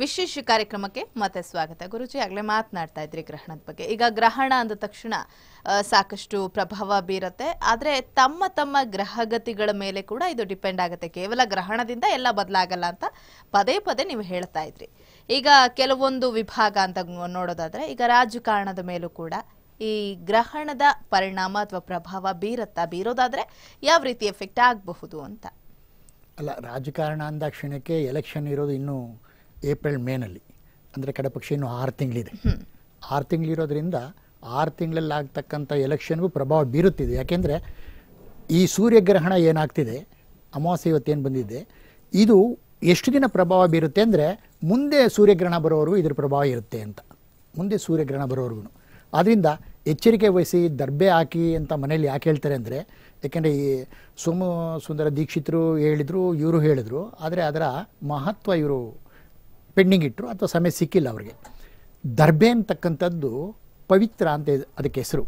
ವಿಶೇಷ ಕಾರ್ಯಕ್ರಮಕ್ಕೆ ಮತ್ತೆ ಸ್ವಾಗತ ಗುರುಜಿ ಆಗಲೇ ಮಾತನಾಡ್ತಾ ಇದ್ರಿ ಗ್ರಹಣದ ಬಗ್ಗೆ ಈಗ ಗ್ರಹಣ ಅಂದ ತಕ್ಷಣ ಸಾಕಷ್ಟು ಪ್ರಭಾವ ಬೀರುತ್ತೆ ಆದರೆ ತಮ್ಮ ತಮ್ಮ ಗ್ರಹಗತಿಗಳ ಮೇಲೆ ಕೂಡ ಇದು ಡಿಪೆಂಡ್ ಆಗುತ್ತೆ ಕೇವಲ ಗ್ರಹಣದಿಂದ ಎಲ್ಲ ಬದಲಾಗಲ್ಲ ಅಂತ ಪದೇ ಪದೇ ನೀವು ಹೇಳ್ತಾ ಇದ್ರಿ ಈಗ ಕೆಲವೊಂದು ವಿಭಾಗ ಅಂತ ನೋಡೋದಾದ್ರೆ ಈಗ ರಾಜಕಾರಣದ ಮೇಲೂ ಕೂಡ ಈ ಗ್ರಹಣದ ಪರಿಣಾಮ ಅಥವಾ ಪ್ರಭಾವ ಬೀರತ್ತಾ ಬೀರೋದಾದ್ರೆ ಯಾವ ರೀತಿ ಎಫೆಕ್ಟ್ ಆಗಬಹುದು ಅಂತ ಅಲ್ಲ ರಾಜಕಾರಣ ಅಂದ ಕ್ಷಣಕ್ಕೆ ಎಲೆಕ್ಷನ್ ಇರೋದು ಇನ್ನೂ ಏಪ್ರಿಲ್ ಮೇನಲ್ಲಿ ಅಂದರೆ ಕಡಪಕ್ಷ ಇನ್ನು ಆರು ತಿಂಗಳಿದೆ ಆರು ತಿಂಗಳಿರೋದ್ರಿಂದ ಆರು ತಿಂಗಳಲ್ಲಿ ಆಗ್ತಕ್ಕಂಥ ಎಲೆಕ್ಷನ್ಗೂ ಪ್ರಭಾವ ಬೀರುತ್ತಿದೆ ಯಾಕೆಂದರೆ ಈ ಸೂರ್ಯಗ್ರಹಣ ಏನಾಗ್ತಿದೆ ಅಮಾವಾಸ್ಯೆ ಇವತ್ತೇನು ಬಂದಿದೆ ಇದು ಎಷ್ಟು ದಿನ ಪ್ರಭಾವ ಬೀರುತ್ತೆ ಅಂದರೆ ಮುಂದೆ ಸೂರ್ಯಗ್ರಹಣ ಬರೋವರೆಗೂ ಇದ್ರ ಪ್ರಭಾವ ಇರುತ್ತೆ ಅಂತ ಮುಂದೆ ಸೂರ್ಯಗ್ರಹಣ ಬರೋವರೆಗೂ ಆದ್ದರಿಂದ ಎಚ್ಚರಿಕೆ ವಹಿಸಿ ದರ್ಬೆ ಹಾಕಿ ಅಂತ ಮನೇಲಿ ಯಾಕೆ ಹೇಳ್ತಾರೆ ಅಂದರೆ ಯಾಕೆಂದರೆ ಈ ಸೋಮ ಸುಂದರ ದೀಕ್ಷಿತರು ಹೇಳಿದರು ಇವರು ಹೇಳಿದರು ಆದರೆ ಅದರ ಮಹತ್ವ ಇವರು ಪೆಂಡಿಂಗ್ ಇಟ್ಟರು ಅಥವಾ ಸಮಯ ಸಿಕ್ಕಿಲ್ಲ ಅವರಿಗೆ ದರ್ಬೆ ಅಂತಕ್ಕಂಥದ್ದು ಪವಿತ್ರ ಅಂತ ಅದಕ್ಕೆ ಹೆಸರು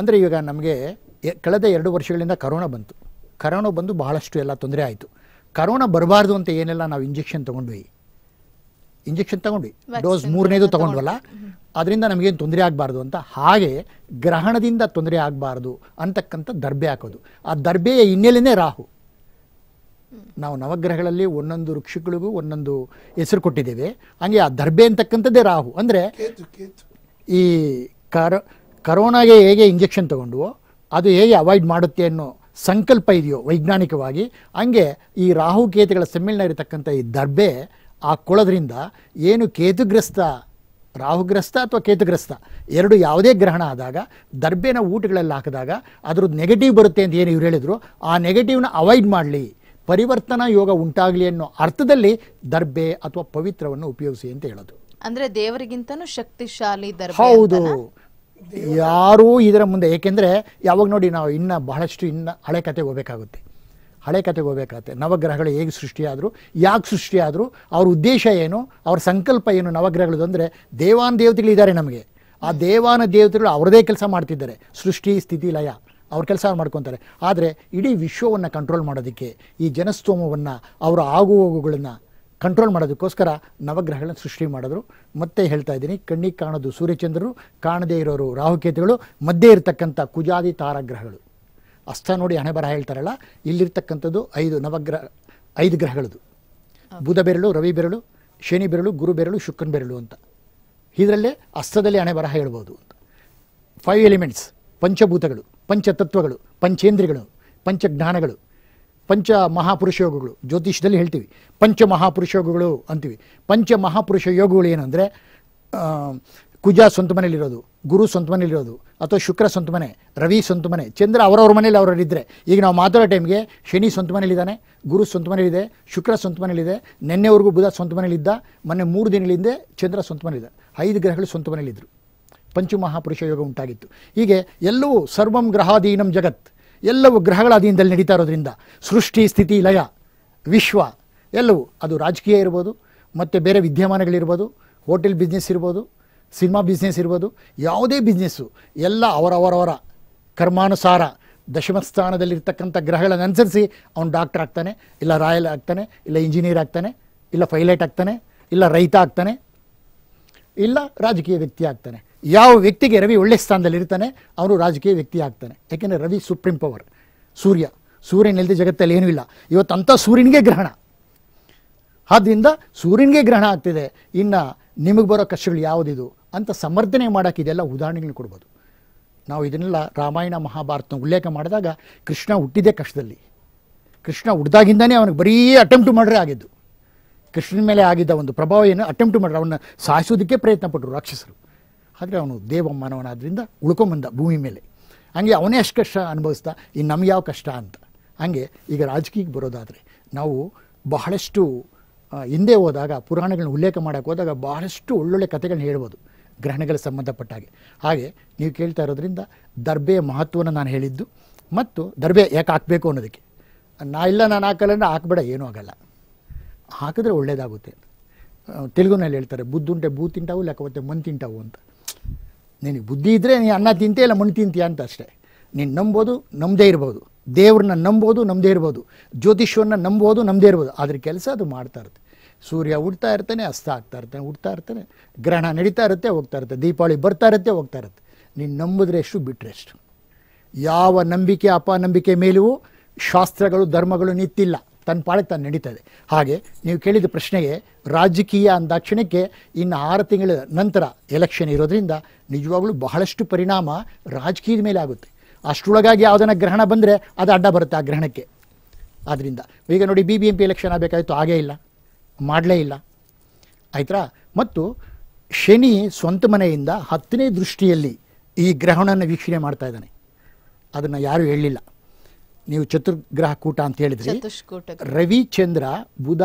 ಅಂದರೆ ಇವಾಗ ನಮಗೆ ಕಳೆದ ಎರಡು ವರ್ಷಗಳಿಂದ ಕರೋನಾ ಬಂತು ಕರೋನಾ ಬಂದು ಬಹಳಷ್ಟು ಎಲ್ಲ ತೊಂದರೆ ಆಯಿತು ಕರೋನಾ ಬರಬಾರ್ದು ಅಂತ ಏನೆಲ್ಲ ನಾವು ಇಂಜೆಕ್ಷನ್ ತೊಗೊಂಡ್ವಿ ಇಂಜೆಕ್ಷನ್ ತೊಗೊಂಡ್ವಿ ಡೋಸ್ ಮೂರನೇದು ತೊಗೊಂಡ್ವಲ್ಲ ಅದರಿಂದ ನಮಗೇನು ತೊಂದರೆ ಆಗಬಾರ್ದು ಅಂತ ಹಾಗೆ ಗ್ರಹಣದಿಂದ ತೊಂದರೆ ಆಗಬಾರ್ದು ಅಂತಕ್ಕಂಥ ದರ್ಬೆ ಹಾಕೋದು ಆ ದರ್ಬೆಯ ಹಿನ್ನೆಲೆಯೇ ರಾಹು ನಾವು ನವಗ್ರಹಗಳಲ್ಲಿ ಒಂದೊಂದು ವೃಕ್ಷಗಳಿಗೂ ಒಂದೊಂದು ಹೆಸರು ಕೊಟ್ಟಿದ್ದೇವೆ ಹಂಗೆ ಆ ದರ್ಬೆ ಅಂತಕ್ಕಂಥದ್ದೇ ರಾಹು ಅಂದರೆ ಈ ಕರ ಕರೋನಾಗೆ ಹೇಗೆ ಇಂಜೆಕ್ಷನ್ ತಗೊಂಡ್ವೋ ಅದು ಹೇಗೆ ಅವಾಯ್ಡ್ ಮಾಡುತ್ತೆ ಅನ್ನೋ ಸಂಕಲ್ಪ ಇದೆಯೋ ವೈಜ್ಞಾನಿಕವಾಗಿ ಹಂಗೆ ಈ ರಾಹು ಕೇತುಗಳ ಸಮ್ಮೇಳನ ಇರತಕ್ಕಂಥ ಈ ದರ್ಬೆ ಆ ಕೊಳೋದ್ರಿಂದ ಏನು ಕೇತುಗ್ರಸ್ತ ರಾಹುಗ್ರಸ್ತ ಅಥವಾ ಕೇತುಗ್ರಸ್ತ ಎರಡು ಯಾವುದೇ ಗ್ರಹಣ ಆದಾಗ ದರ್ಬೆನ ಊಟಗಳಲ್ಲಿ ಹಾಕಿದಾಗ ಅದ್ರದ್ದು ನೆಗೆಟಿವ್ ಬರುತ್ತೆ ಅಂತ ಏನು ಇವ್ರು ಹೇಳಿದ್ರು ಆ ನೆಗೆಟಿವ್ನ ಅವಾಯ್ಡ್ ಮಾಡಲಿ ಪರಿವರ್ತನಾ ಯೋಗ ಉಂಟಾಗಲಿ ಅನ್ನೋ ಅರ್ಥದಲ್ಲಿ ದರ್ಬೆ ಅಥವಾ ಪವಿತ್ರವನ್ನು ಉಪಯೋಗಿಸಿ ಅಂತ ಹೇಳೋದು ಅಂದ್ರೆ ದೇವರಿಗಿಂತನೂ ಶಕ್ತಿಶಾಲಿ ಹೌದು ಯಾರೂ ಇದರ ಮುಂದೆ ಏಕೆಂದರೆ ಯಾವಾಗ ನೋಡಿ ನಾವು ಇನ್ನೂ ಬಹಳಷ್ಟು ಇನ್ನ ಹಳೆ ಕತೆಗೆ ಹೋಗಬೇಕಾಗುತ್ತೆ ಹಳೆ ಕತೆಗೆ ಹೋಗ್ಬೇಕಾಗತ್ತೆ ನವಗ್ರಹಗಳು ಹೇಗೆ ಸೃಷ್ಟಿಯಾದ್ರು ಯಾಕೆ ಸೃಷ್ಟಿಯಾದ್ರು ಅವ್ರ ಉದ್ದೇಶ ಏನು ಅವ್ರ ಸಂಕಲ್ಪ ಏನು ನವಗ್ರಹಗಳದ್ದು ಅಂದರೆ ದೇವಾನ ದೇವತೆಗಳಿದ್ದಾರೆ ನಮಗೆ ಆ ದೇವಾನ ದೇವತೆಗಳು ಅವರದೇ ಕೆಲಸ ಮಾಡ್ತಿದ್ದಾರೆ ಸೃಷ್ಟಿ ಸ್ಥಿತಿ ಲಯ ಅವ್ರ ಕೆಲಸ ಮಾಡ್ಕೊತಾರೆ ಆದರೆ ಇಡೀ ವಿಶ್ವವನ್ನು ಕಂಟ್ರೋಲ್ ಮಾಡೋದಕ್ಕೆ ಈ ಜನಸ್ತೋಮವನ್ನು ಅವರ ಆಗು ಹೋಗುಗಳನ್ನು ಕಂಟ್ರೋಲ್ ಮಾಡೋದಕ್ಕೋಸ್ಕರ ನವಗ್ರಹಗಳನ್ನು ಸೃಷ್ಟಿ ಮಾಡಿದ್ರು ಮತ್ತೆ ಹೇಳ್ತಾ ಇದ್ದೀನಿ ಕಣ್ಣಿಗೆ ಕಾಣೋದು ಸೂರ್ಯಚಂದ್ರರು ಕಾಣದೇ ಇರೋರು ರಾಹುಕೇತುಗಳು ಮಧ್ಯೆ ಇರತಕ್ಕಂಥ ಕುಜಾದಿ ತಾರಾಗ್ರಹಗಳು ಅಸ್ತ ನೋಡಿ ಹಣೆ ಬರಹ ಹೇಳ್ತಾರಲ್ಲ ಇಲ್ಲಿರ್ತಕ್ಕಂಥದ್ದು ಐದು ನವಗ್ರಹ ಐದು ಗ್ರಹಗಳದು ಬುಧ ಬೆರಳು ರವಿ ಬೆರಳು ಶನಿ ಬೆರಳು ಗುರು ಬೆರಳು ಶುಕ್ರನ್ ಬೆರಳು ಅಂತ ಇದರಲ್ಲೇ ಅಸ್ತದಲ್ಲಿ ಹಣೆ ಬರಹ ಹೇಳ್ಬೋದು ಅಂತ ಫೈವ್ ಎಲಿಮೆಂಟ್ಸ್ ಪಂಚಭೂತಗಳು ಪಂಚತತ್ವಗಳು ಪಂಚೇಂದ್ರಿಗಳು ಪಂಚಜ್ಞಾನಗಳು ಪಂಚ ಮಹಾಪುರುಷ ಯೋಗಗಳು ಜ್ಯೋತಿಷ್ಯದಲ್ಲಿ ಹೇಳ್ತೀವಿ ಪಂಚ ಮಹಾಪುರುಷ ಯೋಗಗಳು ಅಂತೀವಿ ಪಂಚ ಮಹಾಪುರುಷ ಯೋಗಗಳು ಏನಂದರೆ ಕುಜ ಸ್ವಂತ ಮನೇಲಿರೋದು ಗುರು ಸ್ವಂತ ಮನೇಲಿರೋದು ಅಥವಾ ಶುಕ್ರ ಸ್ವಂತ ಮನೆ ರವಿ ಸ್ವಂತ ಮನೆ ಚಂದ್ರ ಅವರವ್ರ ಮನೇಲಿ ಅವರವರಿದ್ದರೆ ಈಗ ನಾವು ಮಾತಾಡೋ ಟೈಮ್ಗೆ ಶನಿ ಸ್ವಂತ ಮನೇಲಿದ್ದಾನೆ ಗುರು ಸ್ವಂತ ಮನೇಲಿದೆ ಶುಕ್ರ ಸ್ವಂತ ಮನೇಲಿದೆ ನಿನ್ನೆವರೆಗೂ ಬುಧ ಸ್ವಂತ ಮನೇಲಿದ್ದ ಮೊನ್ನೆ ಮೂರು ದಿನಗಳಿಂದ ಚಂದ್ರ ಸ್ವಂತ ಮನೇಲಿದೆ ಐದು ಗ್ರಹಗಳು ಸ್ವಂತ ಮನೇಲಿದ್ದರು ಪಂಚಮಹಾಪುರುಷ ಯೋಗ ಉಂಟಾಗಿತ್ತು ಹೀಗೆ ಎಲ್ಲವೂ ಸರ್ವಂ ಗ್ರಹಾಧೀನಂ ಜಗತ್ ಎಲ್ಲವೂ ಗ್ರಹಗಳ ಅಧೀನದಲ್ಲಿ ನಡೀತಾ ಇರೋದ್ರಿಂದ ಸೃಷ್ಟಿ ಸ್ಥಿತಿ ಲಯ ವಿಶ್ವ ಎಲ್ಲವೂ ಅದು ರಾಜಕೀಯ ಇರ್ಬೋದು ಮತ್ತು ಬೇರೆ ವಿದ್ಯಮಾನಗಳಿರ್ಬೋದು ಹೋಟೆಲ್ ಬಿಸ್ನೆಸ್ ಇರ್ಬೋದು ಸಿನಿಮಾ ಬಿಸ್ನೆಸ್ ಇರ್ಬೋದು ಯಾವುದೇ ಬಿಸ್ನೆಸ್ಸು ಎಲ್ಲ ಅವರವರವರ ಕರ್ಮಾನುಸಾರ ದಶಮಸ್ಥಾನದಲ್ಲಿರ್ತಕ್ಕಂಥ ಗ್ರಹಗಳನ್ನು ಅನುಸರಿಸಿ ಅವನು ಡಾಕ್ಟರ್ ಆಗ್ತಾನೆ ಇಲ್ಲ ರಾಯಲ್ ಆಗ್ತಾನೆ ಇಲ್ಲ ಇಂಜಿನಿಯರ್ ಆಗ್ತಾನೆ ಇಲ್ಲ ಪೈಲಟ್ ಆಗ್ತಾನೆ ಇಲ್ಲ ರೈತ ಆಗ್ತಾನೆ ಇಲ್ಲ ರಾಜಕೀಯ ವ್ಯಕ್ತಿ ಆಗ್ತಾನೆ ಯಾವ ವ್ಯಕ್ತಿಗೆ ರವಿ ಒಳ್ಳೆ ಸ್ಥಾನದಲ್ಲಿ ಇರ್ತಾನೆ ಅವನು ರಾಜಕೀಯ ವ್ಯಕ್ತಿ ಆಗ್ತಾನೆ ಯಾಕೆಂದರೆ ರವಿ ಸುಪ್ರೀಂ ಪವರ್ ಸೂರ್ಯ ಸೂರ್ಯನಿಲ್ಲದೆ ಜಗತ್ತಲ್ಲಿ ಏನೂ ಇಲ್ಲ ಇವತ್ತಂಥ ಸೂರ್ಯನಿಗೆ ಗ್ರಹಣ ಆದ್ದರಿಂದ ಸೂರ್ಯನಿಗೆ ಗ್ರಹಣ ಆಗ್ತಿದೆ ಇನ್ನು ನಿಮಗೆ ಬರೋ ಕಷ್ಟಗಳು ಯಾವುದಿದು ಅಂತ ಸಮರ್ಥನೆ ಮಾಡೋಕ್ಕೆ ಇದೆಲ್ಲ ಉದಾಹರಣೆಗಳನ್ನ ಕೊಡ್ಬೋದು ನಾವು ಇದನ್ನೆಲ್ಲ ರಾಮಾಯಣ ಮಹಾಭಾರತನ ಉಲ್ಲೇಖ ಮಾಡಿದಾಗ ಕೃಷ್ಣ ಹುಟ್ಟಿದೆ ಕಷ್ಟದಲ್ಲಿ ಕೃಷ್ಣ ಹುಟ್ಟಿದಾಗಿಂದನೇ ಅವನಿಗೆ ಬರೀ ಅಟೆಂಪ್ಟ್ ಮಾಡ್ರೆ ಆಗಿದ್ದು ಕೃಷ್ಣನ ಮೇಲೆ ಆಗಿದ್ದ ಒಂದು ಪ್ರಭಾವ ಏನು ಅಟೆಂಪ್ಟ್ ಮಾಡ್ರೆ ಅವನ್ನ ಸಾಯಿಸೋದಕ್ಕೆ ಪ್ರಯತ್ನ ಪಟ್ಟರು ರಾಕ್ಷಸರು ಆದರೆ ಅವನು ಮಾನವನಾದ್ರಿಂದ ಉಳ್ಕೊಂಬಂದ ಭೂಮಿ ಮೇಲೆ ಹಂಗೆ ಅವನೇ ಅಷ್ಟು ಕಷ್ಟ ಅನುಭವಿಸ್ತಾ ಇನ್ನು ನಮ್ಗೆ ಯಾವ ಕಷ್ಟ ಅಂತ ಹಂಗೆ ಈಗ ರಾಜಕೀಯಕ್ಕೆ ಬರೋದಾದರೆ ನಾವು ಬಹಳಷ್ಟು ಹಿಂದೆ ಹೋದಾಗ ಪುರಾಣಗಳನ್ನ ಉಲ್ಲೇಖ ಮಾಡೋಕ್ಕೆ ಹೋದಾಗ ಬಹಳಷ್ಟು ಒಳ್ಳೊಳ್ಳೆ ಕಥೆಗಳನ್ನ ಹೇಳ್ಬೋದು ಗ್ರಹಣಗಳಿಗೆ ಸಂಬಂಧಪಟ್ಟ ಹಾಗೆ ಹಾಗೆ ನೀವು ಕೇಳ್ತಾ ಇರೋದ್ರಿಂದ ದರ್ಬೆಯ ಮಹತ್ವನ ನಾನು ಹೇಳಿದ್ದು ಮತ್ತು ದರ್ಬೆ ಯಾಕೆ ಹಾಕಬೇಕು ಅನ್ನೋದಕ್ಕೆ ನಾ ಇಲ್ಲ ನಾನು ಹಾಕಲ್ಲ ಹಾಕಬೇಡ ಏನೂ ಆಗಲ್ಲ ಹಾಕಿದ್ರೆ ಒಳ್ಳೆಯದಾಗುತ್ತೆ ತೆಲುಗುನಲ್ಲಿ ಹೇಳ್ತಾರೆ ಬುದ್ಧುಂಟೆ ಭೂ ತಿಂಟಾವು ಲೆಕ್ಕವತ್ತೆ ಮನ್ ತಿಂಟಾವು ಅಂತ ನಿನಗೆ ಬುದ್ಧಿ ಇದ್ದರೆ ನೀನು ಅನ್ನ ತಿಂತೀಯ ಇಲ್ಲ ಮಣ್ಣು ತಿಂತೀಯ ಅಂತ ಅಷ್ಟೇ ನೀನು ನಂಬೋದು ನಮ್ಮದೇ ಇರ್ಬೋದು ದೇವ್ರನ್ನ ನಂಬೋದು ನಮ್ಮದೇ ಇರ್ಬೋದು ಜ್ಯೋತಿಷ್ಯವನ್ನು ನಂಬೋದು ನಮ್ಮದೇ ಇರ್ಬೋದು ಅದ್ರ ಕೆಲಸ ಅದು ಮಾಡ್ತಾ ಇರುತ್ತೆ ಸೂರ್ಯ ಉಡ್ತಾ ಇರ್ತಾನೆ ಅಸ್ತ ಆಗ್ತಾ ಇರ್ತಾನೆ ಉಡ್ತಾ ಇರ್ತಾನೆ ಗ್ರಹಣ ನಡೀತಾ ಇರುತ್ತೆ ಹೋಗ್ತಾ ಇರುತ್ತೆ ದೀಪಾವಳಿ ಬರ್ತಾ ಇರುತ್ತೆ ಹೋಗ್ತಾ ಇರುತ್ತೆ ನೀನು ನಂಬಿದ್ರೆ ಎಷ್ಟು ಬಿಟ್ಟರೆ ಎಷ್ಟು ಯಾವ ನಂಬಿಕೆ ಅಪನಂಬಿಕೆ ಮೇಲೂ ಶಾಸ್ತ್ರಗಳು ಧರ್ಮಗಳು ನಿಂತಿಲ್ಲ ತನ್ನ ಪಾಳಿಗೆ ತಾನು ನಡೀತದೆ ಹಾಗೆ ನೀವು ಕೇಳಿದ ಪ್ರಶ್ನೆಗೆ ರಾಜಕೀಯ ಅಂದಾಕ್ಷಣಕ್ಕೆ ಇನ್ನು ಆರು ತಿಂಗಳ ನಂತರ ಎಲೆಕ್ಷನ್ ಇರೋದರಿಂದ ನಿಜವಾಗ್ಲೂ ಬಹಳಷ್ಟು ಪರಿಣಾಮ ರಾಜಕೀಯದ ಮೇಲೆ ಆಗುತ್ತೆ ಅಷ್ಟರೊಳಗಾಗಿ ಯಾವುದನ್ನು ಗ್ರಹಣ ಬಂದರೆ ಅದು ಅಡ್ಡ ಬರುತ್ತೆ ಆ ಗ್ರಹಣಕ್ಕೆ ಆದ್ದರಿಂದ ಈಗ ನೋಡಿ B B M P election ಆಗಬೇಕಾಯಿತು ಆಗೇ ಇಲ್ಲ ಮಾಡಲೇ ಇಲ್ಲ ಆಯ್ತಾ ಮತ್ತು ಶನಿ ಸ್ವಂತ ಮನೆಯಿಂದ ಹತ್ತನೇ ದೃಷ್ಟಿಯಲ್ಲಿ ಈ ಗ್ರಹಣವನ್ನು ವೀಕ್ಷಣೆ ಮಾಡ್ತಾ ಇದ್ದಾನೆ ಅದನ್ನು ಯಾರೂ ಹೇಳಲಿಲ್ಲ ನೀವು ಚತುರ್ಗ್ರಹ ಕೂಟ ಅಂತ ಹೇಳಿದ್ರಿ ರವಿ ಚಂದ್ರ ಬುಧ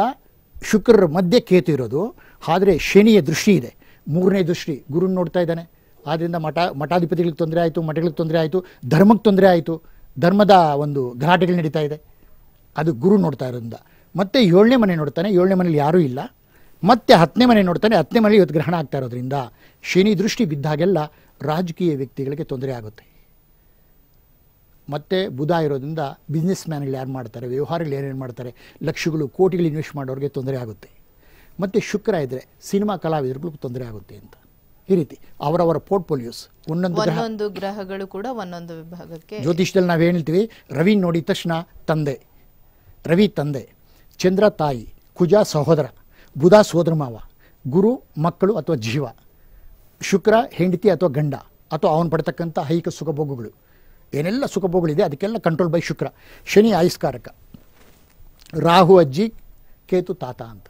ಶುಕ್ರ ಮಧ್ಯೆ ಕೇತು ಇರೋದು ಆದರೆ ಶನಿಯ ದೃಷ್ಟಿ ಇದೆ ಮೂರನೇ ದೃಷ್ಟಿ ಗುರುನ ನೋಡ್ತಾ ಇದ್ದಾನೆ ಆದ್ದರಿಂದ ಮಠ ಮಠಾಧಿಪತಿಗಳಿಗೆ ತೊಂದರೆ ಆಯಿತು ಮಠಗಳಿಗೆ ತೊಂದರೆ ಆಯಿತು ಧರ್ಮಕ್ಕೆ ತೊಂದರೆ ಆಯಿತು ಧರ್ಮದ ಒಂದು ಗಲಾಟೆಗಳು ನಡೀತಾ ಇದೆ ಅದು ಗುರು ನೋಡ್ತಾ ಇರೋದ್ರಿಂದ ಮತ್ತೆ ಏಳನೇ ಮನೆ ನೋಡ್ತಾನೆ ಏಳನೇ ಮನೇಲಿ ಯಾರೂ ಇಲ್ಲ ಮತ್ತೆ ಹತ್ತನೇ ಮನೆ ನೋಡ್ತಾನೆ ಹತ್ತನೇ ಮನೇಲಿ ಇವತ್ತು ಗ್ರಹಣ ಆಗ್ತಾ ಇರೋದ್ರಿಂದ ಶನಿ ದೃಷ್ಟಿ ಬಿದ್ದಾಗೆಲ್ಲ ರಾಜಕೀಯ ವ್ಯಕ್ತಿಗಳಿಗೆ ತೊಂದರೆ ಆಗುತ್ತೆ ಮತ್ತು ಬುಧ ಇರೋದ್ರಿಂದ ಬಿಸ್ನೆಸ್ ಮ್ಯಾನ್ಗಳು ಯಾರು ಮಾಡ್ತಾರೆ ವ್ಯವಹಾರಗಳು ಏನೇನು ಮಾಡ್ತಾರೆ ಲಕ್ಷಗಳು ಕೋಟಿಗಳು ಇನ್ವೆಸ್ಟ್ ಮಾಡೋರಿಗೆ ತೊಂದರೆ ಆಗುತ್ತೆ ಮತ್ತು ಶುಕ್ರ ಇದ್ದರೆ ಸಿನಿಮಾ ಕಲಾವಿದರಿಗೂ ತೊಂದರೆ ಆಗುತ್ತೆ ಅಂತ ಈ ರೀತಿ ಅವರವರ ಪೋರ್ಟ್ಫೋಲಿಯೋಸ್ ಒಂದೊಂದು ಗ್ರಹಗಳು ಕೂಡ ಒಂದೊಂದು ವಿಭಾಗಕ್ಕೆ ಜ್ಯೋತಿಷ್ದಲ್ಲಿ ನಾವು ಹೇಳ್ತೀವಿ ರವಿ ನೋಡಿದ ತಕ್ಷಣ ತಂದೆ ರವಿ ತಂದೆ ಚಂದ್ರ ತಾಯಿ ಕುಜ ಸಹೋದರ ಬುಧ ಸೋದರ ಮಾವ ಗುರು ಮಕ್ಕಳು ಅಥವಾ ಜೀವ ಶುಕ್ರ ಹೆಂಡತಿ ಅಥವಾ ಗಂಡ ಅಥವಾ ಅವನು ಪಡ್ತಕ್ಕಂಥ ಹೈಕ ಸುಖಭೋಗಗಳು ಏನೆಲ್ಲ ಸುಖಭೋಗಗಳಿದೆ ಅದಕ್ಕೆಲ್ಲ ಕಂಟ್ರೋಲ್ ಬೈ ಶುಕ್ರ ಶನಿ ಆಯಸ್ಕಾರಕ ರಾಹು ಅಜ್ಜಿ ಕೇತು ತಾತ ಅಂತ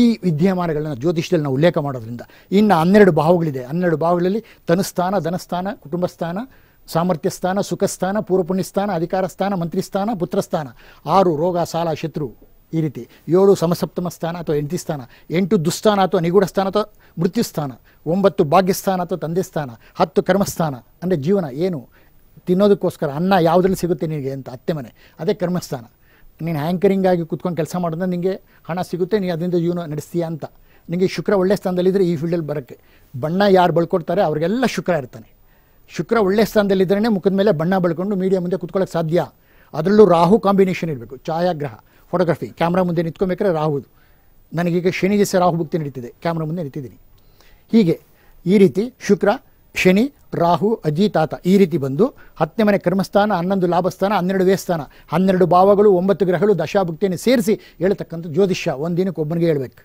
ಈ ವಿದ್ಯಮಾನಗಳನ್ನ ಜ್ಯೋತಿಷ್ಯದಲ್ಲಿ ನಾವು ಉಲ್ಲೇಖ ಮಾಡೋದ್ರಿಂದ ಇನ್ನು ಹನ್ನೆರಡು ಭಾವಗಳಿದೆ ಹನ್ನೆರಡು ಭಾವಗಳಲ್ಲಿ ತನುಸ್ಥಾನ ಧನಸ್ಥಾನ ಕುಟುಂಬಸ್ಥಾನ ಸಾಮರ್ಥ್ಯಸ್ಥಾನ ಸುಖಸ್ಥಾನ ಪೂರ್ವಪುಣ್ಯಸ್ಥಾನ ಅಧಿಕಾರ ಸ್ಥಾನ ಮಂತ್ರಿಸ್ಥಾನ ಪುತ್ರಸ್ಥಾನ ಆರು ರೋಗ ಸಾಲ ಶತ್ರು ಈ ರೀತಿ ಏಳು ಸಮಸಪ್ತಮ ಸ್ಥಾನ ಅಥವಾ ಎಂಟಿ ಸ್ಥಾನ ಎಂಟು ದುಸ್ಥಾನ ಅಥವಾ ನಿಗೂಢ ಸ್ಥಾನ ಅಥವಾ ಮೃತ್ಯುಸ್ಥಾನ ಒಂಬತ್ತು ಭಾಗ್ಯಸ್ಥಾನ ಅಥವಾ ತಂದೆ ಸ್ಥಾನ ಹತ್ತು ಕರ್ಮಸ್ಥಾನ ಅಂದರೆ ಜೀವನ ಏನು ತಿನ್ನೋದಕ್ಕೋಸ್ಕರ ಅನ್ನ ಯಾವುದ್ರಲ್ಲಿ ಸಿಗುತ್ತೆ ನಿನಗೆ ಅಂತ ಅತ್ತೆ ಮನೆ ಅದೇ ಕರ್ಮಸ್ಥಾನ ನೀನು ಹ್ಯಾಂಕರಿಂಗಾಗಿ ಆಗಿ ಕುತ್ಕೊಂಡು ಕೆಲಸ ಮಾಡಿದ್ರೆ ನಿಮಗೆ ಹಣ ಸಿಗುತ್ತೆ ನೀನು ಅದರಿಂದ ಜೀವನ ನಡೆಸ್ತೀಯಾ ಅಂತ ನಿಮಗೆ ಶುಕ್ರ ಒಳ್ಳೆ ಸ್ಥಾನದಲ್ಲಿದ್ದರೆ ಈ ಫೀಲ್ಡಲ್ಲಿ ಬರೋಕ್ಕೆ ಬಣ್ಣ ಯಾರು ಬಳ್ಕೊಡ್ತಾರೆ ಅವರಿಗೆಲ್ಲ ಶುಕ್ರ ಇರ್ತಾನೆ ಶುಕ್ರ ಒಳ್ಳೆ ಸ್ಥಾನದಲ್ಲಿದ್ದರೇ ಮುಖದ ಮೇಲೆ ಬಣ್ಣ ಬಳ್ಕೊಂಡು ಮೀಡಿಯಾ ಮುಂದೆ ಕುತ್ಕೊಳ್ಳೋಕೆ ಸಾಧ್ಯ ಅದರಲ್ಲೂ ರಾಹು ಕಾಂಬಿನೇಷನ್ ಇರಬೇಕು ಛಾಯಾಗ್ರಹ ಫೋಟೋಗ್ರಫಿ ಕ್ಯಾಮ್ರಾ ಮುಂದೆ ನಿಂತ್ಕೊಬೇಕಾದ್ರೆ ರಾಹುದು ನನಗೀಗ ಶನಿ ದಿವಸ ರಾಹು ಭುಕ್ತಿ ನಡೀತಿದೆ ಕ್ಯಾಮ್ರಾ ಮುಂದೆ ನಿಂತಿದ್ದೀನಿ ಹೀಗೆ ಈ ರೀತಿ ಶುಕ್ರ ಶನಿ ರಾಹು ತಾತ ಈ ರೀತಿ ಬಂದು ಹತ್ತನೇ ಮನೆ ಕರ್ಮಸ್ಥಾನ ಹನ್ನೊಂದು ಲಾಭಸ್ಥಾನ ಹನ್ನೆರಡು ವೇಸ್ಥಾನ ಹನ್ನೆರಡು ಭಾವಗಳು ಒಂಬತ್ತು ಗ್ರಹಗಳು ದಶಾಭುಕ್ತಿಯನ್ನು ಸೇರಿಸಿ ಹೇಳ್ತಕ್ಕಂಥ ಜ್ಯೋತಿಷ್ಯ ಒಂದಿನಕ್ಕೆ ಒಬ್ಬನಿಗೆ ಹೇಳ್ಬೇಕು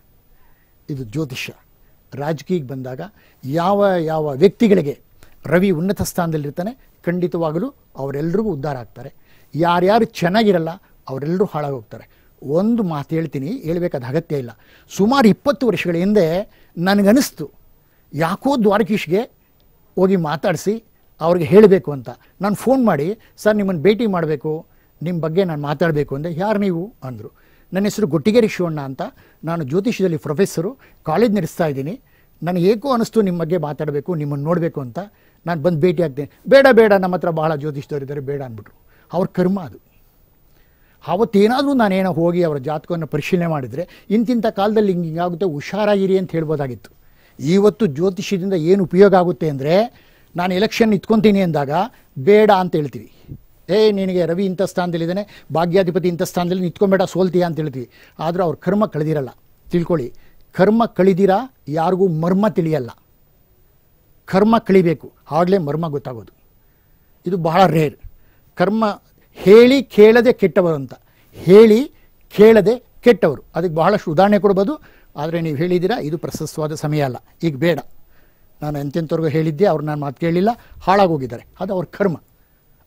ಇದು ಜ್ಯೋತಿಷ್ಯ ರಾಜಕೀಯಕ್ಕೆ ಬಂದಾಗ ಯಾವ ಯಾವ ವ್ಯಕ್ತಿಗಳಿಗೆ ರವಿ ಉನ್ನತ ಸ್ಥಾನದಲ್ಲಿರ್ತಾನೆ ಖಂಡಿತವಾಗಲೂ ಅವರೆಲ್ಲರಿಗೂ ಉದ್ಧಾರ ಆಗ್ತಾರೆ ಯಾರ್ಯಾರು ಚೆನ್ನಾಗಿರಲ್ಲ ಅವರೆಲ್ಲರೂ ಹಾಳಾಗೋಗ್ತಾರೆ ಒಂದು ಮಾತು ಹೇಳ್ತೀನಿ ಹೇಳ್ಬೇಕಾದ ಅಗತ್ಯ ಇಲ್ಲ ಸುಮಾರು ಇಪ್ಪತ್ತು ವರ್ಷಗಳ ಹಿಂದೆ ನನಗನ್ನಿಸ್ತು ಯಾಕೋ ದ್ವಾರಕೀಶ್ಗೆ ಹೋಗಿ ಮಾತಾಡಿಸಿ ಅವ್ರಿಗೆ ಹೇಳಬೇಕು ಅಂತ ನಾನು ಫೋನ್ ಮಾಡಿ ಸರ್ ನಿಮ್ಮನ್ನು ಭೇಟಿ ಮಾಡಬೇಕು ನಿಮ್ಮ ಬಗ್ಗೆ ನಾನು ಮಾತಾಡಬೇಕು ಅಂದರೆ ಯಾರು ನೀವು ಅಂದರು ನನ್ನ ಹೆಸರು ಗೊಟ್ಟಿಗೆರಿ ಶಿವಣ್ಣ ಅಂತ ನಾನು ಜ್ಯೋತಿಷ್ಯದಲ್ಲಿ ಪ್ರೊಫೆಸರು ಕಾಲೇಜ್ ನಡೆಸ್ತಾ ಇದ್ದೀನಿ ನನಗೆ ಏಕೋ ಅನಿಸ್ತು ನಿಮ್ಮ ಬಗ್ಗೆ ಮಾತಾಡಬೇಕು ನಿಮ್ಮನ್ನು ನೋಡಬೇಕು ಅಂತ ನಾನು ಬಂದು ಭೇಟಿ ಆಗ್ತೀನಿ ಬೇಡ ಬೇಡ ನಮ್ಮ ಹತ್ರ ಭಾಳ ಜ್ಯೋತಿಷ್ಯದವರಿದ್ದಾರೆ ಬೇಡ ಅಂದ್ಬಿಟ್ರು ಅವ್ರ ಕರ್ಮ ಅದು ಅವತ್ತೇನಾದರೂ ನಾನೇನೋ ಹೋಗಿ ಅವರ ಜಾತಕವನ್ನು ಪರಿಶೀಲನೆ ಮಾಡಿದರೆ ಇಂತಿಂಥ ಕಾಲದಲ್ಲಿ ಹಿಂಗೆ ಹಿಂಗಾಗುತ್ತೆ ಹುಷಾರಾಗಿರಿ ಅಂತ ಹೇಳ್ಬೋದಾಗಿತ್ತು ಇವತ್ತು ಜ್ಯೋತಿಷ್ಯದಿಂದ ಏನು ಉಪಯೋಗ ಆಗುತ್ತೆ ಅಂದರೆ ನಾನು ಎಲೆಕ್ಷನ್ ನಿಂತ್ಕೊತೀನಿ ಅಂದಾಗ ಬೇಡ ಅಂತ ಹೇಳ್ತೀವಿ ಏ ನಿನಗೆ ರವಿ ಇಂಥ ಸ್ಥಾನದಲ್ಲಿದ್ದಾನೆ ಭಾಗ್ಯಾಧಿಪತಿ ಇಂಥ ಸ್ಥಾನದಲ್ಲಿ ನಿಂತ್ಕೊಂಬೇಡ ಸೋಲ್ತೀಯ ಅಂತ ಹೇಳ್ತೀವಿ ಆದರೂ ಅವ್ರ ಕರ್ಮ ಕಳೆದಿರಲ್ಲ ತಿಳ್ಕೊಳ್ಳಿ ಕರ್ಮ ಕಳಿದಿರ ಯಾರಿಗೂ ಮರ್ಮ ತಿಳಿಯಲ್ಲ ಕರ್ಮ ಕಳಿಬೇಕು ಆಗಲೇ ಮರ್ಮ ಗೊತ್ತಾಗೋದು ಇದು ಬಹಳ ರೇರ್ ಕರ್ಮ ಹೇಳಿ ಕೇಳದೆ ಕೆಟ್ಟವರು ಅಂತ ಹೇಳಿ ಕೇಳದೆ ಕೆಟ್ಟವರು ಅದಕ್ಕೆ ಬಹಳಷ್ಟು ಉದಾಹರಣೆ ಕೊಡ್ಬೋದು ಆದರೆ ನೀವು ಹೇಳಿದ್ದೀರಾ ಇದು ಪ್ರಶಸ್ತವಾದ ಸಮಯ ಅಲ್ಲ ಈಗ ಬೇಡ ನಾನು ಎಂತೆಂಥವ್ರಿಗೂ ಹೇಳಿದ್ದೆ ಅವ್ರು ನಾನು ಮಾತು ಕೇಳಿಲ್ಲ ಹಾಳಾಗೋಗಿದ್ದಾರೆ ಅದು ಅವ್ರ ಕರ್ಮ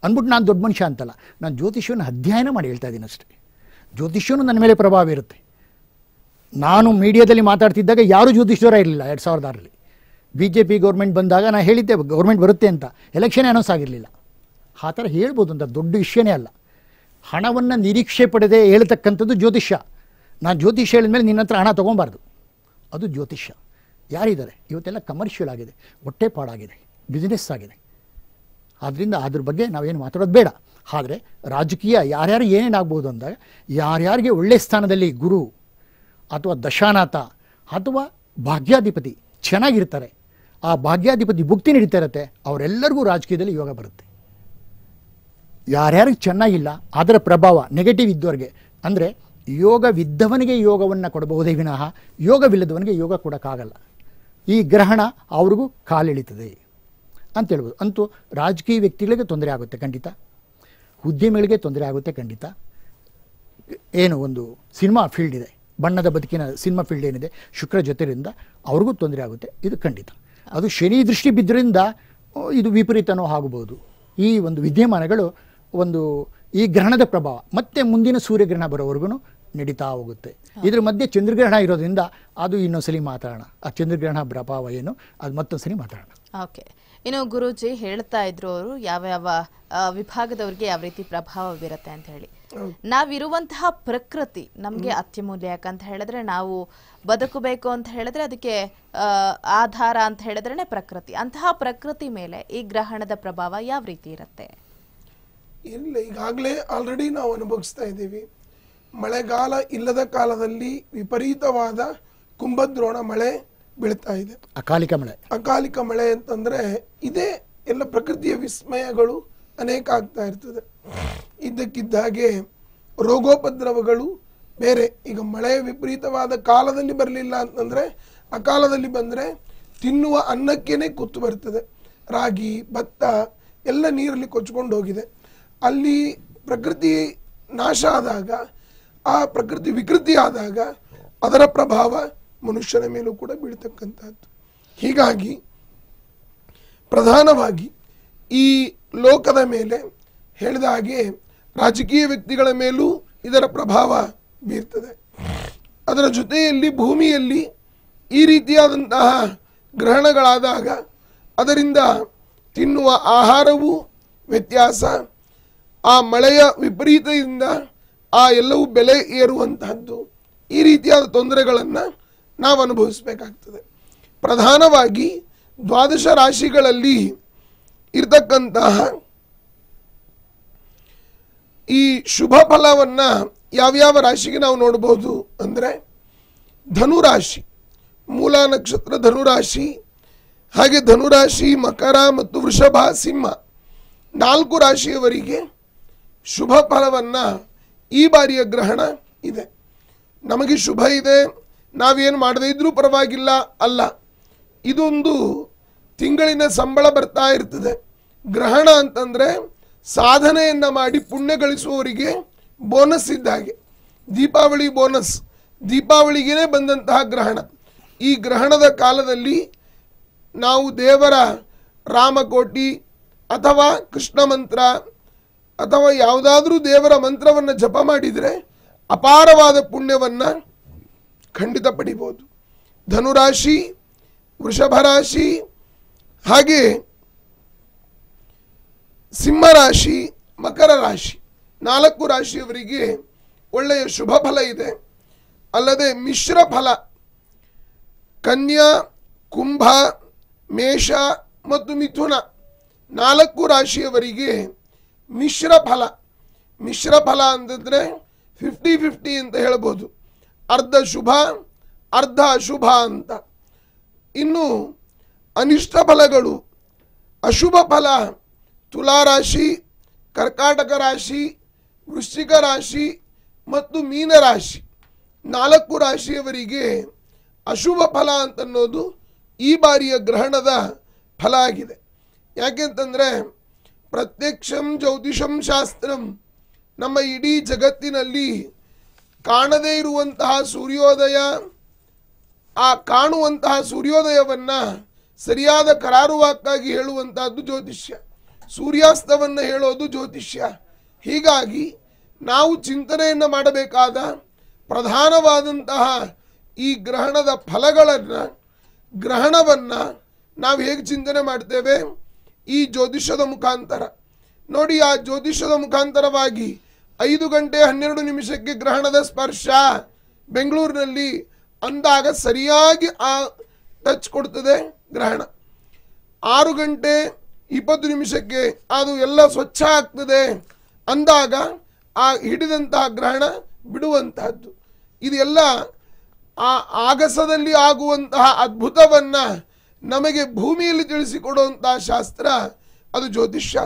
ಅಂದ್ಬಿಟ್ಟು ನಾನು ದೊಡ್ಡ ಮನುಷ್ಯ ಅಂತಲ್ಲ ನಾನು ಜ್ಯೋತಿಷ್ಯವನ್ನು ಅಧ್ಯಯನ ಮಾಡಿ ಹೇಳ್ತಾ ಇದ್ದೀನಿ ಅಷ್ಟೇ ಜ್ಯೋತಿಷ್ಯನೂ ನನ್ನ ಮೇಲೆ ಪ್ರಭಾವ ಇರುತ್ತೆ ನಾನು ಮೀಡಿಯಾದಲ್ಲಿ ಮಾತಾಡ್ತಿದ್ದಾಗ ಯಾರೂ ಜ್ಯೋತಿಷ್ಯರ ಇರಲಿಲ್ಲ ಎರಡು ಸಾವಿರದ ಆರಲ್ಲಿ ಬಿ ಜೆ ಪಿ ಗೌರ್ಮೆಂಟ್ ಬಂದಾಗ ನಾನು ಹೇಳಿದ್ದೆ ಗೌರ್ಮೆಂಟ್ ಬರುತ್ತೆ ಅಂತ ಎಲೆಕ್ಷನ್ ಅನೌನ್ಸ್ ಆಗಿರಲಿಲ್ಲ ಆ ಥರ ಹೇಳ್ಬೋದು ಅಂತ ದೊಡ್ಡ ವಿಷಯನೇ ಅಲ್ಲ ಹಣವನ್ನು ನಿರೀಕ್ಷೆ ಪಡೆದೇ ಹೇಳ್ತಕ್ಕಂಥದ್ದು ಜ್ಯೋತಿಷ್ಯ ನಾನು ಜ್ಯೋತಿಷ ಹೇಳಿದ್ಮೇಲೆ ನಿನ್ನ ಹತ್ರ ಹಣ ತೊಗೊಬಾರ್ದು ಅದು ಜ್ಯೋತಿಷ್ಯ ಯಾರಿದ್ದಾರೆ ಇವತ್ತೆಲ್ಲ ಕಮರ್ಷಿಯಲ್ ಆಗಿದೆ ಹೊಟ್ಟೆ ಪಾಡಾಗಿದೆ ಬಿಸ್ನೆಸ್ ಆಗಿದೆ ಆದ್ದರಿಂದ ಅದ್ರ ಬಗ್ಗೆ ನಾವೇನು ಮಾತಾಡೋದು ಬೇಡ ಆದರೆ ರಾಜಕೀಯ ಯಾರ್ಯಾರು ಏನೇನಾಗ್ಬೋದು ಅಂದಾಗ ಯಾರ್ಯಾರಿಗೆ ಒಳ್ಳೆಯ ಸ್ಥಾನದಲ್ಲಿ ಗುರು ಅಥವಾ ದಶಾನಾಥ ಅಥವಾ ಭಾಗ್ಯಾಧಿಪತಿ ಚೆನ್ನಾಗಿರ್ತಾರೆ ಆ ಭಾಗ್ಯಾಧಿಪತಿ ಭುಕ್ತಿ ನೀಡ್ತಾ ಇರತ್ತೆ ಅವರೆಲ್ಲರಿಗೂ ರಾಜಕೀಯದಲ್ಲಿ ಯೋಗ ಬರುತ್ತೆ ಯಾರ್ಯಾರಿಗೆ ಚೆನ್ನಾಗಿಲ್ಲ ಅದರ ಪ್ರಭಾವ ನೆಗೆಟಿವ್ ಇದ್ದವರಿಗೆ ಅಂದರೆ ಯೋಗವಿದ್ದವನಿಗೆ ಯೋಗವನ್ನು ಕೊಡಬಹುದೇ ವಿನಃ ಯೋಗವಿಲ್ಲದವನಿಗೆ ಯೋಗ ಕೊಡೋಕ್ಕಾಗಲ್ಲ ಈ ಗ್ರಹಣ ಅವ್ರಿಗೂ ಕಾಲಿಳಿತದೆ ಅಂತ ಹೇಳ್ಬೋದು ಅಂತೂ ರಾಜಕೀಯ ವ್ಯಕ್ತಿಗಳಿಗೆ ತೊಂದರೆ ಆಗುತ್ತೆ ಖಂಡಿತ ಉದ್ಯಮಿಗಳಿಗೆ ತೊಂದರೆ ಆಗುತ್ತೆ ಖಂಡಿತ ಏನು ಒಂದು ಸಿನಿಮಾ ಫೀಲ್ಡ್ ಇದೆ ಬಣ್ಣದ ಬದುಕಿನ ಸಿನಿಮಾ ಫೀಲ್ಡ್ ಏನಿದೆ ಶುಕ್ರ ಜೊತೆಯಿಂದ ಅವ್ರಿಗೂ ತೊಂದರೆ ಆಗುತ್ತೆ ಇದು ಖಂಡಿತ ಅದು ಶನಿ ದೃಷ್ಟಿ ಬಿದ್ದರಿಂದ ಇದು ವಿಪರೀತನೂ ಆಗಬಹುದು ಈ ಒಂದು ವಿದ್ಯಮಾನಗಳು ಒಂದು ಈ ಗ್ರಹಣದ ಪ್ರಭಾವ ಮತ್ತೆ ಮುಂದಿನ ಸೂರ್ಯಗ್ರಹಣ ಬರೋವರೆಗೂ ನಡೀತಾ ಹೋಗುತ್ತೆ ಇದ್ರ ಮಧ್ಯೆ ಚಂದ್ರಗ್ರಹಣ ಇರೋದ್ರಿಂದ ಅದು ಇನ್ನೊಂದ್ಸಲಿ ಮಾತಾಡೋಣ ಆ ಚಂದ್ರಗ್ರಹಣ ಪ್ರಭಾವ ಏನು ಅದು ಮತ್ತೊಂದ್ಸಲಿ ಮಾತಾಡೋಣ ಓಕೆ ಇನ್ನು ಗುರುಜಿ ಹೇಳ್ತಾ ಇದ್ರು ಅವರು ಯಾವ ಯಾವ ವಿಭಾಗದವ್ರಿಗೆ ಯಾವ ರೀತಿ ಪ್ರಭಾವ ಬೀರತ್ತೆ ಅಂತ ಹೇಳಿ ನಾವಿರುವಂತಹ ಪ್ರಕೃತಿ ನಮ್ಗೆ ಅತ್ಯಮೂಲ್ಯ ಯಾಕಂತ ಹೇಳಿದ್ರೆ ನಾವು ಬದುಕಬೇಕು ಅಂತ ಹೇಳಿದ್ರೆ ಅದಕ್ಕೆ ಆಧಾರ ಅಂತ ಹೇಳಿದ್ರೆ ಪ್ರಕೃತಿ ಅಂತಹ ಪ್ರಕೃತಿ ಮೇಲೆ ಈ ಗ್ರಹಣದ ಪ್ರಭಾವ ಯಾವ ರೀತಿ ಇರುತ್ತೆ ಈಗಾಗಲೇ ಆಲ್ರೆಡಿ ನಾವು ಅನುಭವಿಸ್ತಾ ಇದ್ದೀವಿ ಮಳೆಗಾಲ ಇಲ್ಲದ ಕಾಲದಲ್ಲಿ ವಿಪರೀತವಾದ ಕುಂಭದ್ರೋಣ ಮಳೆ ಬೀಳ್ತಾ ಇದೆ ಅಕಾಲಿಕ ಮಳೆ ಅಕಾಲಿಕ ಮಳೆ ಅಂತಂದರೆ ಇದೇ ಎಲ್ಲ ಪ್ರಕೃತಿಯ ವಿಸ್ಮಯಗಳು ಅನೇಕ ಆಗ್ತಾ ಇರ್ತದೆ ಇದ್ದಕ್ಕಿದ್ದಾಗೆ ರೋಗೋಪದ್ರವಗಳು ಬೇರೆ ಈಗ ಮಳೆ ವಿಪರೀತವಾದ ಕಾಲದಲ್ಲಿ ಬರಲಿಲ್ಲ ಅಂತಂದರೆ ಅಕಾಲದಲ್ಲಿ ಬಂದರೆ ತಿನ್ನುವ ಅನ್ನಕ್ಕೇ ಕುತ್ತು ಬರ್ತದೆ ರಾಗಿ ಭತ್ತ ಎಲ್ಲ ನೀರಲ್ಲಿ ಕೊಚ್ಕೊಂಡು ಹೋಗಿದೆ ಅಲ್ಲಿ ಪ್ರಕೃತಿ ನಾಶ ಆದಾಗ ಆ ಪ್ರಕೃತಿ ವಿಕೃತಿ ಆದಾಗ ಅದರ ಪ್ರಭಾವ ಮನುಷ್ಯನ ಮೇಲೂ ಕೂಡ ಬೀಳ್ತಕ್ಕಂಥದ್ದು ಹೀಗಾಗಿ ಪ್ರಧಾನವಾಗಿ ಈ ಲೋಕದ ಮೇಲೆ ಹೇಳಿದ ಹಾಗೆ ರಾಜಕೀಯ ವ್ಯಕ್ತಿಗಳ ಮೇಲೂ ಇದರ ಪ್ರಭಾವ ಬೀರ್ತದೆ ಅದರ ಜೊತೆಯಲ್ಲಿ ಭೂಮಿಯಲ್ಲಿ ಈ ರೀತಿಯಾದಂತಹ ಗ್ರಹಣಗಳಾದಾಗ ಅದರಿಂದ ತಿನ್ನುವ ಆಹಾರವೂ ವ್ಯತ್ಯಾಸ ಆ ಮಳೆಯ ವಿಪರೀತದಿಂದ ಆ ಎಲ್ಲವೂ ಬೆಲೆ ಏರುವಂತಹದ್ದು ಈ ರೀತಿಯಾದ ತೊಂದರೆಗಳನ್ನು ನಾವು ಅನುಭವಿಸಬೇಕಾಗ್ತದೆ ಪ್ರಧಾನವಾಗಿ ದ್ವಾದಶ ರಾಶಿಗಳಲ್ಲಿ ಇರತಕ್ಕಂತಹ ಈ ಶುಭ ಫಲವನ್ನು ಯಾವ್ಯಾವ ರಾಶಿಗೆ ನಾವು ನೋಡ್ಬೋದು ಅಂದರೆ ಧನುರಾಶಿ ಮೂಲ ನಕ್ಷತ್ರ ಧನುರಾಶಿ ಹಾಗೆ ಧನುರಾಶಿ ಮಕರ ಮತ್ತು ವೃಷಭ ಸಿಂಹ ನಾಲ್ಕು ರಾಶಿಯವರಿಗೆ ಶುಭ ಫಲವನ್ನು ಈ ಬಾರಿಯ ಗ್ರಹಣ ಇದೆ ನಮಗೆ ಶುಭ ಇದೆ ನಾವೇನು ಮಾಡದೇ ಇದ್ರೂ ಪರವಾಗಿಲ್ಲ ಅಲ್ಲ ಇದೊಂದು ತಿಂಗಳಿನ ಸಂಬಳ ಬರ್ತಾ ಇರ್ತದೆ ಗ್ರಹಣ ಅಂತಂದರೆ ಸಾಧನೆಯನ್ನು ಮಾಡಿ ಪುಣ್ಯ ಗಳಿಸುವವರಿಗೆ ಬೋನಸ್ ಇದ್ದಾಗೆ ದೀಪಾವಳಿ ಬೋನಸ್ ದೀಪಾವಳಿಗೇ ಬಂದಂತಹ ಗ್ರಹಣ ಈ ಗ್ರಹಣದ ಕಾಲದಲ್ಲಿ ನಾವು ದೇವರ ರಾಮಕೋಟಿ ಅಥವಾ ಕೃಷ್ಣ ಮಂತ್ರ ಅಥವಾ ಯಾವುದಾದ್ರೂ ದೇವರ ಮಂತ್ರವನ್ನು ಜಪ ಮಾಡಿದರೆ ಅಪಾರವಾದ ಪುಣ್ಯವನ್ನು ಖಂಡಿತ ಪಡಿಬೋದು ಧನುರಾಶಿ ವೃಷಭ ರಾಶಿ ಹಾಗೆ ಸಿಂಹರಾಶಿ ಮಕರ ರಾಶಿ ನಾಲ್ಕು ರಾಶಿಯವರಿಗೆ ಒಳ್ಳೆಯ ಶುಭ ಫಲ ಇದೆ ಅಲ್ಲದೆ ಮಿಶ್ರ ಫಲ ಕನ್ಯಾ ಕುಂಭ ಮೇಷ ಮತ್ತು ಮಿಥುನ ನಾಲ್ಕು ರಾಶಿಯವರಿಗೆ ಮಿಶ್ರ ಫಲ ಮಿಶ್ರ ಫಲ ಅಂತಂದರೆ ಫಿಫ್ಟಿ ಫಿಫ್ಟಿ ಅಂತ ಹೇಳ್ಬೋದು ಅರ್ಧ ಶುಭ ಅರ್ಧ ಅಶುಭ ಅಂತ ಇನ್ನು ಅನಿಷ್ಟ ಫಲಗಳು ಅಶುಭ ಫಲ ತುಲಾರಾಶಿ ಕರ್ಕಾಟಕ ರಾಶಿ ವೃಶ್ಚಿಕ ರಾಶಿ ಮತ್ತು ಮೀನರಾಶಿ ನಾಲ್ಕು ರಾಶಿಯವರಿಗೆ ಅಶುಭ ಫಲ ಅಂತನ್ನೋದು ಈ ಬಾರಿಯ ಗ್ರಹಣದ ಫಲ ಆಗಿದೆ ಯಾಕೆಂತಂದರೆ ಪ್ರತ್ಯಕ್ಷಂ ಜ್ಯೋತಿಷಂ ಶಾಸ್ತ್ರಂ ನಮ್ಮ ಇಡೀ ಜಗತ್ತಿನಲ್ಲಿ ಕಾಣದೇ ಇರುವಂತಹ ಸೂರ್ಯೋದಯ ಆ ಕಾಣುವಂತಹ ಸೂರ್ಯೋದಯವನ್ನು ಸರಿಯಾದ ಕರಾರುವಾಕ್ಕಾಗಿ ಹೇಳುವಂತಹದ್ದು ಜ್ಯೋತಿಷ್ಯ ಸೂರ್ಯಾಸ್ತವನ್ನು ಹೇಳೋದು ಜ್ಯೋತಿಷ್ಯ ಹೀಗಾಗಿ ನಾವು ಚಿಂತನೆಯನ್ನು ಮಾಡಬೇಕಾದ ಪ್ರಧಾನವಾದಂತಹ ಈ ಗ್ರಹಣದ ಫಲಗಳನ್ನು ಗ್ರಹಣವನ್ನು ನಾವು ಹೇಗೆ ಚಿಂತನೆ ಮಾಡ್ತೇವೆ ಈ ಜ್ಯೋತಿಷದ ಮುಖಾಂತರ ನೋಡಿ ಆ ಜ್ಯೋತಿಷದ ಮುಖಾಂತರವಾಗಿ ಐದು ಗಂಟೆ ಹನ್ನೆರಡು ನಿಮಿಷಕ್ಕೆ ಗ್ರಹಣದ ಸ್ಪರ್ಶ ಬೆಂಗಳೂರಿನಲ್ಲಿ ಅಂದಾಗ ಸರಿಯಾಗಿ ಆ ಟಚ್ ಕೊಡ್ತದೆ ಗ್ರಹಣ ಆರು ಗಂಟೆ ಇಪ್ಪತ್ತು ನಿಮಿಷಕ್ಕೆ ಅದು ಎಲ್ಲ ಸ್ವಚ್ಛ ಆಗ್ತದೆ ಅಂದಾಗ ಆ ಹಿಡಿದಂತಹ ಗ್ರಹಣ ಬಿಡುವಂತಹದ್ದು ಇದೆಲ್ಲ ಆ ಆಗಸದಲ್ಲಿ ಆಗುವಂತಹ ಅದ್ಭುತವನ್ನು ನಮಗೆ ಭೂಮಿಯಲ್ಲಿ ತಿಳಿಸಿಕೊಡುವಂತಹ ಶಾಸ್ತ್ರ ಅದು ಜ್ಯೋತಿಷ್ಯ